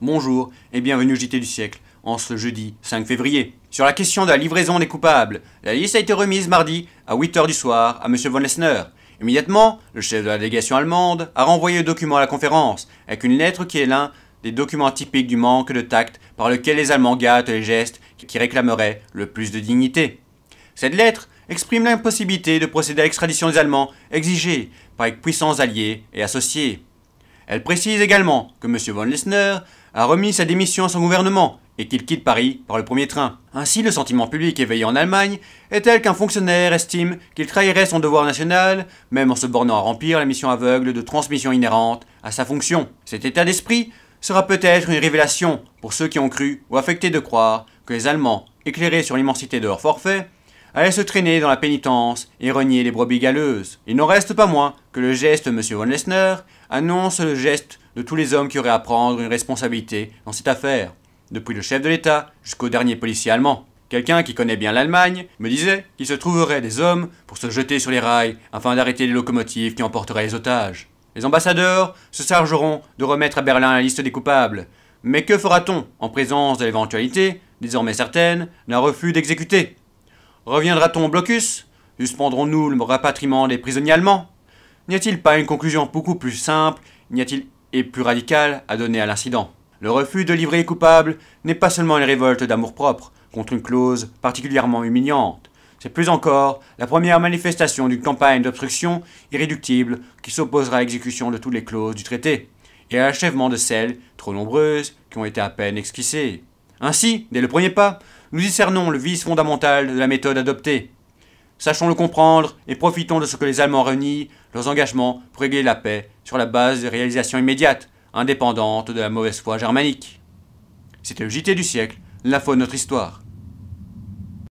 Bonjour et bienvenue au JT du siècle en ce jeudi 5 février. Sur la question de la livraison des coupables, la liste a été remise mardi à 8h du soir à M. von Lessner. Immédiatement, le chef de la délégation allemande a renvoyé le document à la conférence, avec une lettre qui est l'un des documents typiques du manque de tact par lequel les Allemands gâtent les gestes qui réclameraient le plus de dignité. Cette lettre exprime l'impossibilité de procéder à l'extradition des Allemands exigée par les puissants alliés et associés. Elle précise également que M. von Lessner a remis sa démission à son gouvernement qu'il quitte Paris par le premier train. Ainsi, le sentiment public éveillé en Allemagne est tel qu'un fonctionnaire estime qu'il trahirait son devoir national, même en se bornant à remplir la mission aveugle de transmission inhérente à sa fonction. Cet état d'esprit sera peut-être une révélation pour ceux qui ont cru ou affecté de croire que les Allemands, éclairés sur l'immensité de leur forfait, allaient se traîner dans la pénitence et renier les brebis galeuses. Il n'en reste pas moins que le geste de M. von Lesner annonce le geste de tous les hommes qui auraient à prendre une responsabilité dans cette affaire depuis le chef de l'État jusqu'au dernier policier allemand. Quelqu'un qui connaît bien l'Allemagne me disait qu'il se trouverait des hommes pour se jeter sur les rails afin d'arrêter les locomotives qui emporteraient les otages. Les ambassadeurs se chargeront de remettre à Berlin la liste des coupables. Mais que fera-t-on en présence de l'éventualité, désormais certaine, d'un refus d'exécuter Reviendra-t-on au blocus Suspendrons-nous le rapatriement des prisonniers allemands N'y a-t-il pas une conclusion beaucoup plus simple, n'y a-t-il et plus radicale à donner à l'incident le refus de livrer les coupables n'est pas seulement une révolte d'amour-propre contre une clause particulièrement humiliante, c'est plus encore la première manifestation d'une campagne d'obstruction irréductible qui s'opposera à l'exécution de toutes les clauses du traité et à l'achèvement de celles, trop nombreuses, qui ont été à peine esquissées. Ainsi, dès le premier pas, nous discernons le vice fondamental de la méthode adoptée. Sachons le comprendre et profitons de ce que les Allemands renient, leurs engagements pour régler la paix sur la base de réalisations immédiates, indépendante de la mauvaise foi germanique. C'était le JT du siècle, la foi de notre histoire.